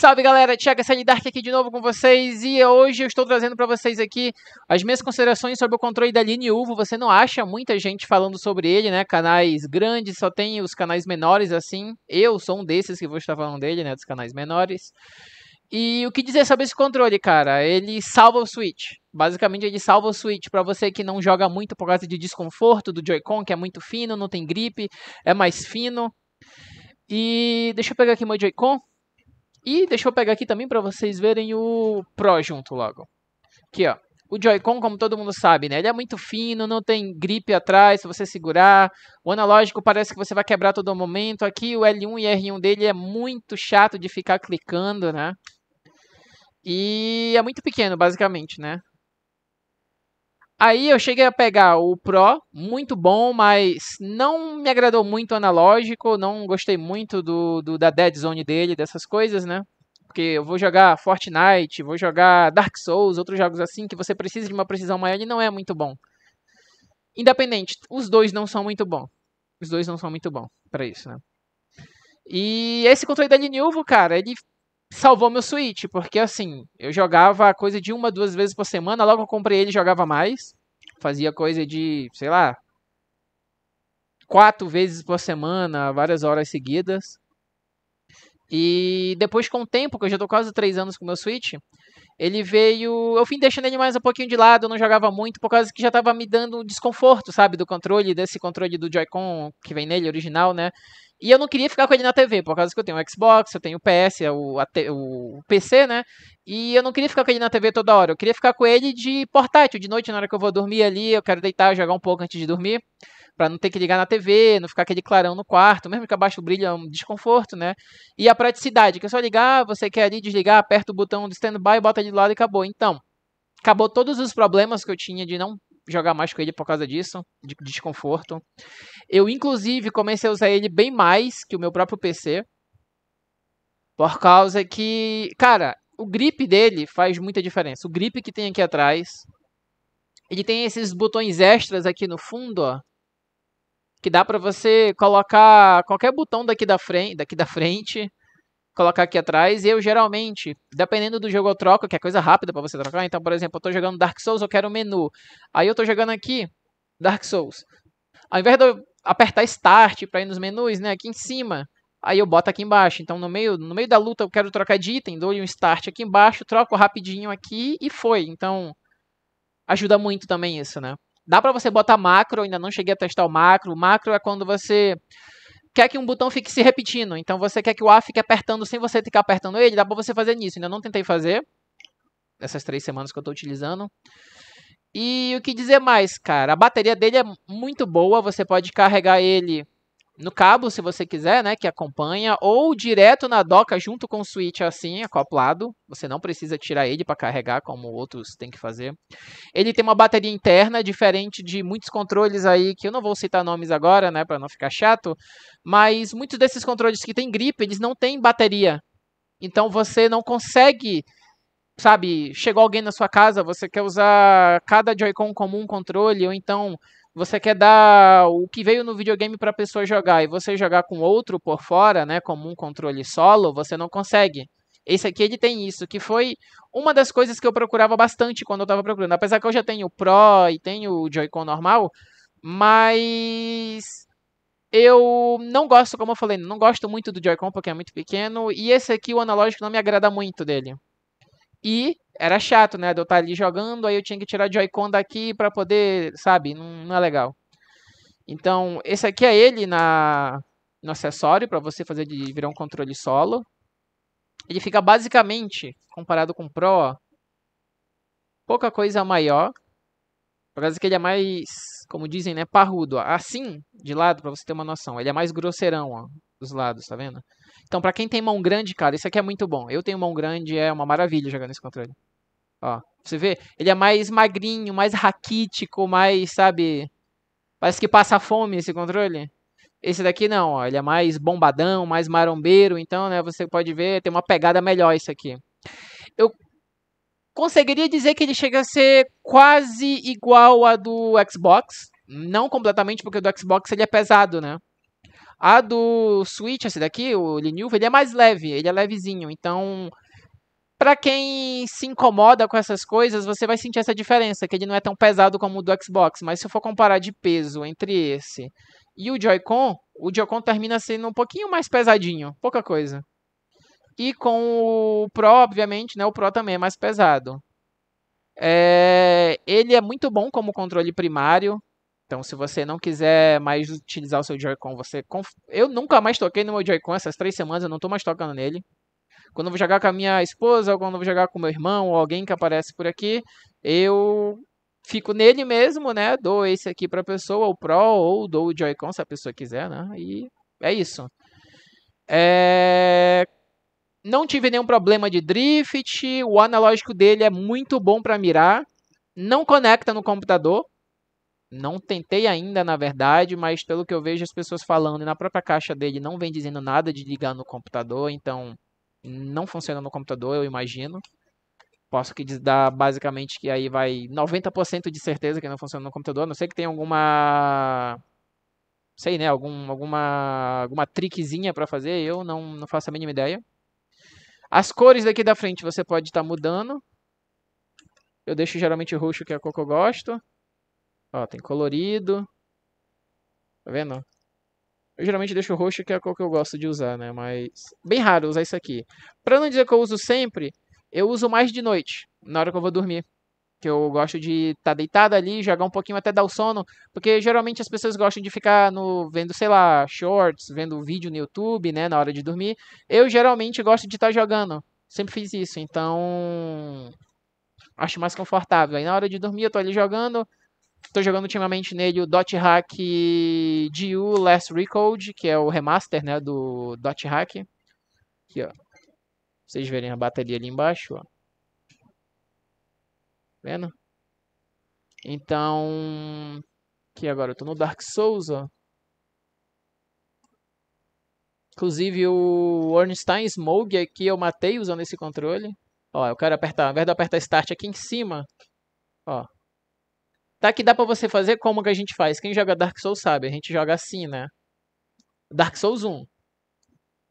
Salve galera, Thiago Salidark aqui de novo com vocês e hoje eu estou trazendo para vocês aqui as minhas considerações sobre o controle da linha Uvo. Você não acha muita gente falando sobre ele, né? Canais grandes, só tem os canais menores assim. Eu sou um desses que vou estar falando dele, né? Dos canais menores. E o que dizer sobre esse controle, cara? Ele salva o Switch. Basicamente, ele salva o Switch. Para você que não joga muito por causa de desconforto do Joy-Con, que é muito fino, não tem grip, é mais fino. E deixa eu pegar aqui meu Joy-Con. E deixa eu pegar aqui também para vocês verem o Pro junto logo. Aqui, ó. O Joy-Con, como todo mundo sabe, né? Ele é muito fino, não tem gripe atrás, se você segurar. O analógico parece que você vai quebrar todo momento. Aqui o L1 e R1 dele é muito chato de ficar clicando, né? E é muito pequeno, basicamente, né? Aí eu cheguei a pegar o Pro, muito bom, mas não me agradou muito o analógico, não gostei muito do, do da Dead Zone dele, dessas coisas, né? Porque eu vou jogar Fortnite, vou jogar Dark Souls, outros jogos assim que você precisa de uma precisão maior, ele não é muito bom. Independente, os dois não são muito bons. Os dois não são muito bons para isso, né? E esse controle da Lenovo, cara, ele salvou meu Switch, porque assim, eu jogava coisa de uma, duas vezes por semana, logo eu comprei ele e jogava mais. Fazia coisa de, sei lá, quatro vezes por semana, várias horas seguidas. E depois, com o tempo, que eu já tô quase três anos com meu Switch, ele veio. Eu fui deixando ele mais um pouquinho de lado, eu não jogava muito, por causa que já tava me dando desconforto, sabe? Do controle, desse controle do Joy-Con que vem nele, original, né? E eu não queria ficar com ele na TV, por causa que eu tenho o Xbox, eu tenho é o PS, o, te, o PC, né? E eu não queria ficar com ele na TV toda hora. Eu queria ficar com ele de portátil, de noite, na hora que eu vou dormir ali, eu quero deitar, jogar um pouco antes de dormir, para não ter que ligar na TV, não ficar aquele clarão no quarto, mesmo que abaixo o brilho é um desconforto, né? E a praticidade, que é só ligar, você quer ali desligar, aperta o botão do stand stand-by, bota ali do lado e acabou. Então, acabou todos os problemas que eu tinha de não jogar mais com ele por causa disso, de desconforto. Eu, inclusive, comecei a usar ele bem mais que o meu próprio PC. Por causa que, cara, o grip dele faz muita diferença. O grip que tem aqui atrás. Ele tem esses botões extras aqui no fundo, ó. Que dá pra você colocar qualquer botão daqui da frente, daqui da frente colocar aqui atrás. E eu geralmente, dependendo do jogo eu troco, que é coisa rápida para você trocar. Então, por exemplo, eu estou jogando Dark Souls, eu quero o menu. Aí eu estou jogando aqui Dark Souls. Ao invés de eu apertar Start para ir nos menus, né, aqui em cima, aí eu boto aqui embaixo. Então, no meio, no meio da luta eu quero trocar de item, dou-lhe um Start aqui embaixo, troco rapidinho aqui e foi. Então, ajuda muito também isso, né? Dá para você botar macro, ainda não cheguei a testar o macro. O macro é quando você quer que um botão fique se repetindo. Então você quer que o A fique apertando sem você ficar apertando ele. Dá para você fazer nisso. Ainda não tentei fazer. Essas três semanas que eu estou utilizando. E o que dizer mais, cara? A bateria dele é muito boa. Você pode carregar ele no cabo, se você quiser, né, que acompanha, ou direto na doca junto com o switch assim, acoplado. Você não precisa tirar ele para carregar, como outros têm que fazer. Ele tem uma bateria interna, diferente de muitos controles aí, que eu não vou citar nomes agora, né, para não ficar chato, mas muitos desses controles que tem grip, eles não têm bateria. Então você não consegue sabe, chegou alguém na sua casa, você quer usar cada Joy-Con como um controle, ou então você quer dar o que veio no videogame para a pessoa jogar e você jogar com outro por fora, né, como um controle solo, você não consegue. Esse aqui ele tem isso, que foi uma das coisas que eu procurava bastante quando eu estava procurando. Apesar que eu já tenho o Pro e tenho o Joy-Con normal, mas eu não gosto, como eu falei, não gosto muito do Joy-Con porque é muito pequeno e esse aqui o analógico não me agrada muito dele. E era chato, né? De eu estar ali jogando, aí eu tinha que tirar Joy-Con daqui para poder, sabe? Não, não é legal. Então, esse aqui é ele na, no acessório para você fazer de virar um controle solo. Ele fica basicamente, comparado com o Pro, pouca coisa maior. Por causa que ele é mais, como dizem, né, parrudo. Ó. Assim, de lado, para você ter uma noção, ele é mais grosseirão, ó dos lados, tá vendo? Então, pra quem tem mão grande, cara, isso aqui é muito bom. Eu tenho mão grande, é uma maravilha jogar nesse controle. Ó, você vê? Ele é mais magrinho, mais raquítico, mais, sabe... Parece que passa fome esse controle. Esse daqui não, ó, ele é mais bombadão, mais marombeiro, então, né, você pode ver, tem uma pegada melhor isso aqui. Eu conseguiria dizer que ele chega a ser quase igual a do Xbox, não completamente, porque o do Xbox ele é pesado, né? A do Switch, esse daqui, o Linux, ele é mais leve, ele é levezinho. Então, para quem se incomoda com essas coisas, você vai sentir essa diferença, que ele não é tão pesado como o do Xbox. Mas se eu for comparar de peso entre esse e o Joy-Con, o Joy-Con termina sendo um pouquinho mais pesadinho, pouca coisa. E com o Pro, obviamente, né, o Pro também é mais pesado. É... Ele é muito bom como controle primário, então, se você não quiser mais utilizar o seu Joy-Con, você. Conf... Eu nunca mais toquei no meu Joy-Con essas três semanas, eu não tô mais tocando nele. Quando eu vou jogar com a minha esposa, ou quando eu vou jogar com meu irmão, ou alguém que aparece por aqui, eu fico nele mesmo, né? Dou esse aqui pra pessoa, o Pro, ou dou o Joy-Con se a pessoa quiser, né? E é isso. É... Não tive nenhum problema de drift, o analógico dele é muito bom para mirar, não conecta no computador, não tentei ainda, na verdade, mas pelo que eu vejo as pessoas falando, e na própria caixa dele não vem dizendo nada de ligar no computador, então não funciona no computador, eu imagino. Posso que dar basicamente que aí vai 90% de certeza que não funciona no computador, a não sei que tem alguma sei, né, algum, alguma alguma trickzinha para fazer, eu não não faço a mínima ideia. As cores daqui da frente você pode estar tá mudando. Eu deixo geralmente roxo, que é a cor que eu gosto. Ó, tem colorido. Tá vendo? Eu geralmente deixo roxo, que é qual que eu gosto de usar, né? Mas bem raro usar isso aqui. Pra não dizer que eu uso sempre, eu uso mais de noite, na hora que eu vou dormir. Que eu gosto de estar tá deitado ali, jogar um pouquinho até dar o sono. Porque geralmente as pessoas gostam de ficar no vendo, sei lá, shorts, vendo vídeo no YouTube, né? Na hora de dormir. Eu geralmente gosto de estar tá jogando. Sempre fiz isso, então acho mais confortável. Aí na hora de dormir eu tô ali jogando, Tô jogando ultimamente nele o Dot Hack DU Last Recode, que é o remaster, né, do Dot Hack. Aqui, ó. vocês verem a bateria ali embaixo, ó. Tá vendo? Então, aqui agora eu tô no Dark Souls, ó. Inclusive o Ornstein Smog aqui eu matei usando esse controle. Ó, eu quero apertar, ao invés de apertar Start aqui em cima, ó, Tá que dá para você fazer como que a gente faz. Quem joga Dark Souls sabe, a gente joga assim, né? Dark Souls 1.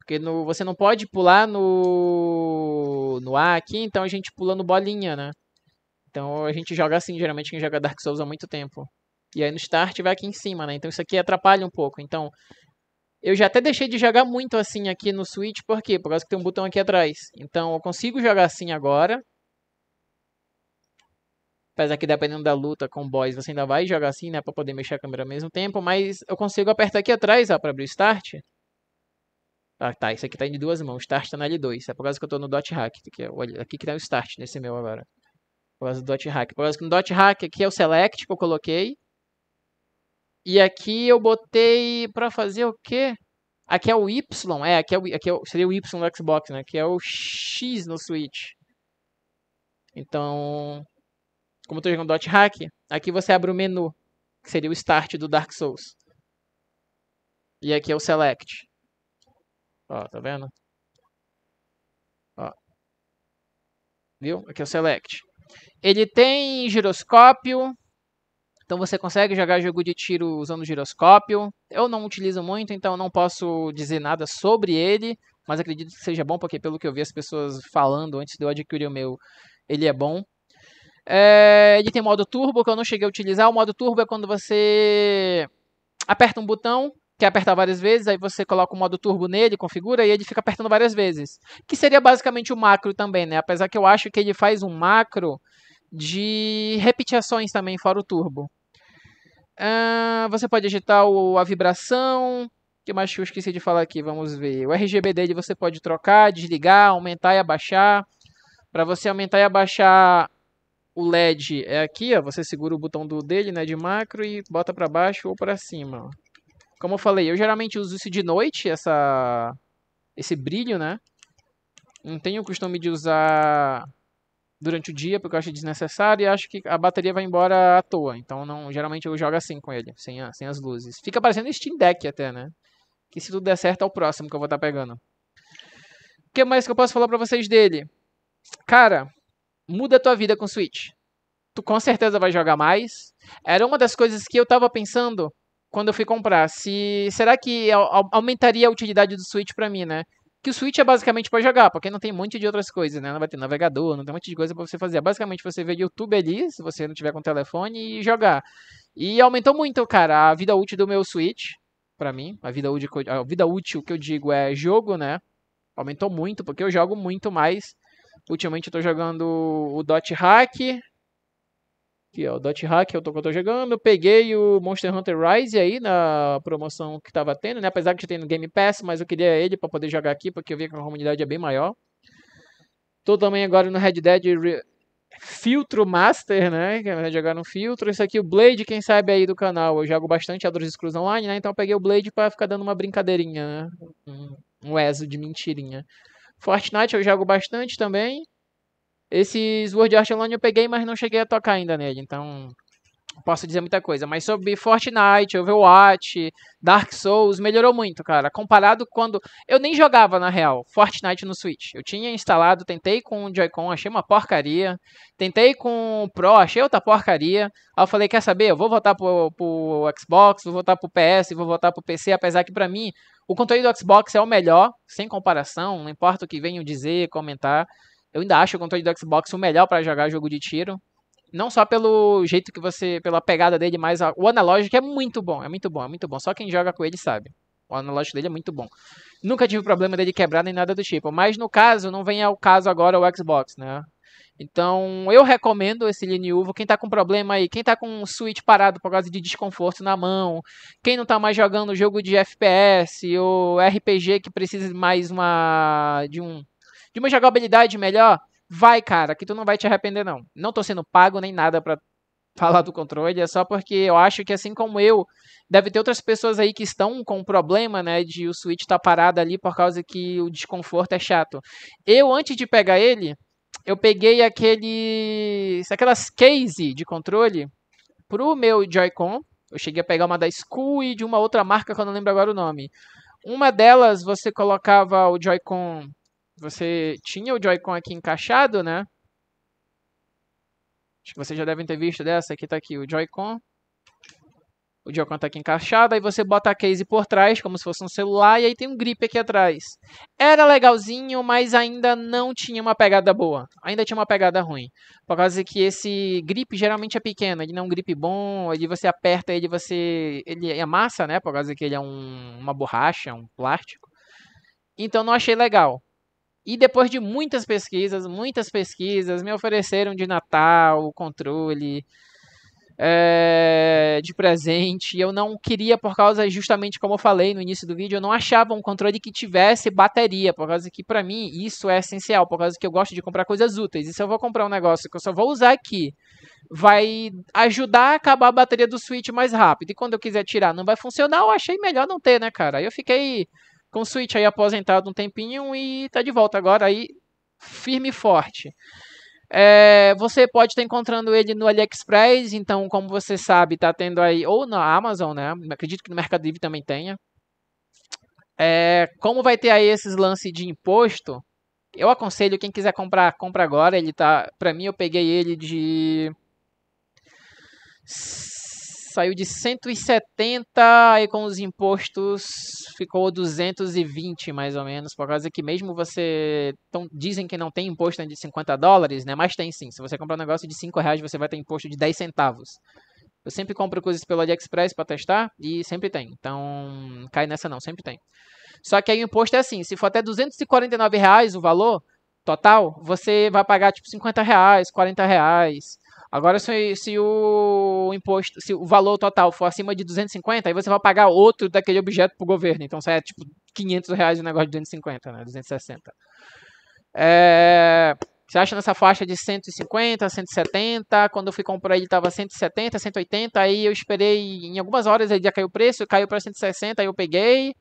Porque no, você não pode pular no no A aqui, então a gente pula no bolinha, né? Então a gente joga assim, geralmente quem joga Dark Souls há muito tempo. E aí no start vai aqui em cima, né? Então isso aqui atrapalha um pouco. Então eu já até deixei de jogar muito assim aqui no Switch, por quê? Por causa que tem um botão aqui atrás. Então eu consigo jogar assim agora, Apesar que dependendo da luta com boys, você ainda vai jogar assim, né? Pra poder mexer a câmera ao mesmo tempo. Mas eu consigo apertar aqui atrás, ó, pra abrir o Start. Ah, tá. Isso aqui tá em duas mãos. Start tá na L2. É por causa que eu tô no dot hack. Aqui, é aqui que tá o Start nesse meu agora. Por causa do dot hack. Por causa que no dot hack aqui é o Select que eu coloquei. E aqui eu botei pra fazer o quê? Aqui é o Y, é, aqui, é o, aqui é o, seria o Y no Xbox, né? Aqui é o X no Switch. Então, como eu estou jogando Dot Hack, aqui você abre o menu, que seria o Start do Dark Souls. E aqui é o Select. Ó, tá vendo? Ó. Viu? Aqui é o Select. Ele tem giroscópio. Então você consegue jogar jogo de tiro usando giroscópio. Eu não utilizo muito, então não posso dizer nada sobre ele. Mas acredito que seja bom, porque pelo que eu vi as pessoas falando antes de eu adquirir o meu, ele é bom. É, ele tem modo turbo, que eu não cheguei a utilizar. O modo turbo é quando você aperta um botão, é apertar várias vezes, aí você coloca o modo turbo nele, configura, e ele fica apertando várias vezes. Que seria basicamente o macro também, né? Apesar que eu acho que ele faz um macro de repetições também, fora o turbo. Ah, você pode agitar o, a vibração. que mais que eu esqueci de falar aqui? Vamos ver. O RGB dele você pode trocar, desligar, aumentar e abaixar. Para você aumentar e abaixar o LED é aqui, ó, você segura o botão do dele, né, de macro e bota para baixo ou para cima. Ó. Como eu falei, eu geralmente uso isso de noite, essa esse brilho, né? Não tenho o costume de usar durante o dia porque eu acho desnecessário e acho que a bateria vai embora à toa. Então, não, geralmente eu jogo assim com ele, sem, a, sem as luzes. Fica parecendo Steam Deck até, né? Que se tudo der certo é o próximo que eu vou estar tá pegando. O que mais que eu posso falar pra vocês dele? Cara, muda a tua vida com Switch. Tu com certeza vai jogar mais. Era uma das coisas que eu tava pensando quando eu fui comprar. Se será que aumentaria a utilidade do Switch para mim, né? Que o Switch é basicamente para jogar, porque não tem um monte de outras coisas, né? Não vai ter navegador, não tem um monte de coisa para você fazer. É basicamente você vê YouTube ali, se você não tiver com telefone e jogar. E aumentou muito, cara, a vida útil do meu Switch para mim. A vida útil, a vida útil que eu digo é jogo, né? Aumentou muito, porque eu jogo muito mais Ultimamente eu tô jogando o Dot Hack. Aqui, ó, o Dot Hack é o que eu tô jogando. Peguei o Monster Hunter Rise aí na promoção que tava tendo, né? Apesar que já tem no Game Pass, mas eu queria ele para poder jogar aqui, porque eu vi que a comunidade é bem maior. Tô também agora no Red Dead Re... Filtro Master, né? Que é jogar no filtro. Isso aqui, o Blade, quem sabe aí do canal. Eu jogo bastante Elder Scrolls Online, né? Então eu peguei o Blade para ficar dando uma brincadeirinha, né? Um, um de mentirinha. Fortnite eu jogo bastante também. Esses World Art Online eu peguei, mas não cheguei a tocar ainda nele, então posso dizer muita coisa. Mas sobre Fortnite, Overwatch, Dark Souls, melhorou muito, cara. Comparado quando. Eu nem jogava, na real, Fortnite no Switch. Eu tinha instalado, tentei com o Joy-Con, achei uma porcaria. Tentei com o Pro, achei outra porcaria. Aí eu falei, quer saber? Eu vou voltar pro, pro Xbox, vou voltar pro PS, vou voltar pro PC, apesar que pra mim o conteúdo do Xbox é o melhor, sem comparação, não importa o que venham dizer, comentar. Eu ainda acho o controle do Xbox o melhor para jogar jogo de tiro. Não só pelo jeito que você. pela pegada dele, mas a, o analógico é muito bom, é muito bom, é muito bom. Só quem joga com ele sabe. O analógico dele é muito bom. Nunca tive problema dele quebrar nem nada do tipo. Mas no caso, não vem ao caso agora o Xbox, né? Então, eu recomendo esse Liniuvo. Quem tá com problema aí, quem tá com o Switch parado por causa de desconforto na mão, quem não tá mais jogando jogo de FPS ou RPG que precisa mais uma de um de uma jogabilidade melhor, vai, cara, que tu não vai te arrepender não. Não tô sendo pago nem nada para falar do controle, é só porque eu acho que assim como eu, deve ter outras pessoas aí que estão com problema, né, de o Switch tá parado ali por causa que o desconforto é chato. Eu antes de pegar ele, eu peguei aquele. aquelas case de controle pro meu Joy-Con. Eu cheguei a pegar uma da School e de uma outra marca que eu não lembro agora o nome. Uma delas você colocava o Joy-Con. Você tinha o Joy-Con aqui encaixado, né? Acho que vocês já devem ter visto dessa. Aqui tá aqui o Joy-Con. O Joy-Con tá aqui encaixado, aí você bota a case por trás, como se fosse um celular, e aí tem um grip aqui atrás. Era legalzinho, mas ainda não tinha uma pegada boa. Ainda tinha uma pegada ruim. Por causa que esse grip geralmente é pequeno, ele não é um grip bom, ele você aperta ele, você. ele amassa, é né? Por causa que ele é um, uma borracha, um plástico. Então não achei legal. E depois de muitas pesquisas, muitas pesquisas, me ofereceram de Natal o controle é, de presente. Eu não queria, por causa, justamente como eu falei no início do vídeo, eu não achava um controle que tivesse bateria, por causa que para mim isso é essencial, por causa que eu gosto de comprar coisas úteis. E se eu vou comprar um negócio que eu só vou usar aqui, vai ajudar a acabar a bateria do Switch mais rápido. E quando eu quiser tirar, não vai funcionar, eu achei melhor não ter, né, cara? Aí eu fiquei com o Switch aí aposentado um tempinho e tá de volta agora aí firme e forte. É, você pode estar encontrando ele no AliExpress, então, como você sabe, está tendo aí, ou na Amazon, né? Acredito que no Mercado Livre também tenha. É, como vai ter aí esses lances de imposto, eu aconselho quem quiser comprar, compra agora. Ele tá, para mim, eu peguei ele de saiu de 170 e com os impostos ficou 220 mais ou menos, por causa que mesmo você tão, dizem que não tem imposto de 50 dólares, né? Mas tem sim. Se você comprar um negócio de 5 reais, você vai ter imposto de 10 centavos. Eu sempre compro coisas pelo AliExpress para testar e sempre tem. Então, cai nessa não, sempre tem. Só que aí o imposto é assim, se for até 249 reais o valor total, você vai pagar tipo 50 reais, 40 reais. Agora, se, se, o imposto, se o valor total for acima de 250, aí você vai pagar outro daquele objeto para o governo. Então, sai é, tipo 500 reais o negócio de 250, né? 260. É, você acha nessa faixa de 150, 170? Quando eu fui comprar ele estava 170, 180. Aí eu esperei em algumas horas, ele já caiu o preço, caiu para 160, aí eu peguei.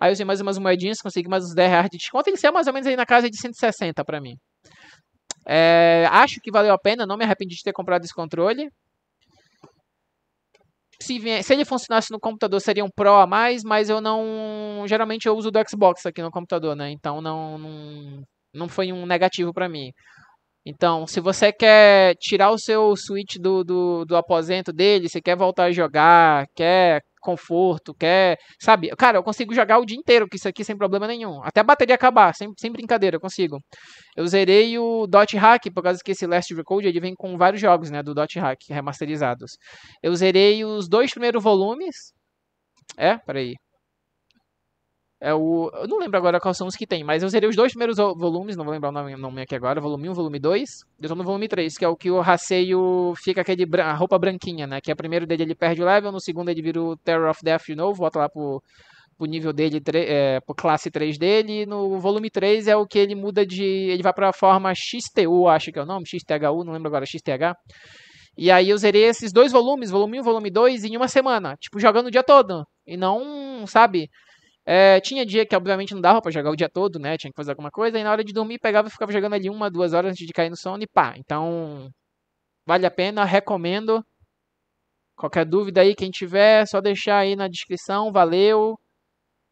Aí eu usei mais umas moedinhas, consegui mais uns 10 reais de desconto. Ele saiu mais ou menos aí na casa de 160 para mim. É, acho que valeu a pena, não me arrependi de ter comprado esse controle. Se, se, ele funcionasse no computador seria um Pro a mais, mas eu não. Geralmente eu uso do Xbox aqui no computador, né? Então não, não, não foi um negativo para mim. Então, se você quer tirar o seu Switch do, do, do aposento dele, se quer voltar a jogar, quer conforto, quer. Sabe? Cara, eu consigo jogar o dia inteiro com isso aqui sem problema nenhum. Até a bateria acabar, sem, sem brincadeira, eu consigo. Eu zerei o Dot Hack, por causa que esse Last Record ele vem com vários jogos, né? Do Dot Hack remasterizados. Eu zerei os dois primeiros volumes. É, peraí. É o, eu não lembro agora quais são os que tem, mas eu zerei os dois primeiros volumes, não vou lembrar o nome, nome aqui agora, volume 1 volume 2. Eu tô no volume 3, que é o que o Raceio fica aquele, é a roupa branquinha, né? Que é o primeiro dele ele perde o level, no segundo ele vira o Terror of Death de novo, volta lá pro, pro nível dele, é, pro classe 3 dele. E no volume 3 é o que ele muda de. Ele vai pra forma XTU, acho que é o nome, XTHU, não lembro agora, XTH. E aí eu zerei esses dois volumes, volume 1 e volume 2, em uma semana. Tipo, jogando o dia todo. E não, sabe? É, tinha dia que, obviamente, não dava pra jogar o dia todo, né? Tinha que fazer alguma coisa. E na hora de dormir, pegava e ficava jogando ali uma, duas horas antes de cair no sono e pá. Então, vale a pena, recomendo. Qualquer dúvida aí, quem tiver, é só deixar aí na descrição. Valeu.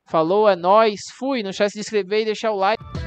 Falou, é nóis. Fui. Não esquece de se inscrever e deixar o like.